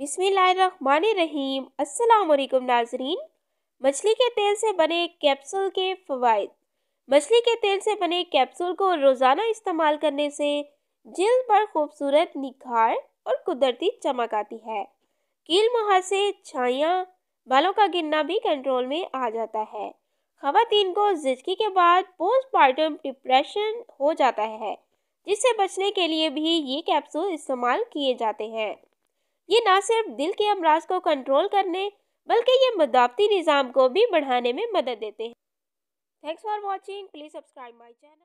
बिस्मिल्लाहिर्रहमानिर्रहीम अस्सलाम नाजरीन मछली के तेल से बने कैप्सूल के फ़वाद मछली के तेल से बने कैप्सूल को रोज़ाना इस्तेमाल करने से जल्द पर खूबसूरत निखार और कुदरती चमक आती है कील मुहासे छाइयाँ बालों का गिरना भी कंट्रोल में आ जाता है खातन को जिचकी के बाद पोस्टमार्टम डिप्रेशन हो जाता है जिससे बचने के लिए भी ये कैप्सूल इस्तेमाल किए जाते हैं ये ना सिर्फ दिल के अमराज को कंट्रोल करने बल्कि ये मदावती निज़ाम को भी बढ़ाने में मदद देते हैं thanks for watching please subscribe my channel